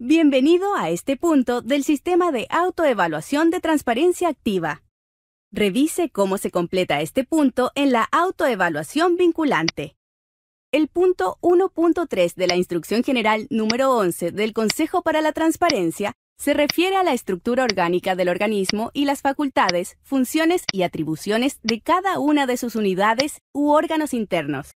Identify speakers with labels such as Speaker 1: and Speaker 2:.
Speaker 1: Bienvenido a este punto del sistema de autoevaluación de transparencia activa. Revise cómo se completa este punto en la autoevaluación vinculante. El punto 1.3 de la Instrucción General número 11 del Consejo para la Transparencia se refiere a la estructura orgánica del organismo y las facultades, funciones y atribuciones de cada una de sus unidades u órganos
Speaker 2: internos.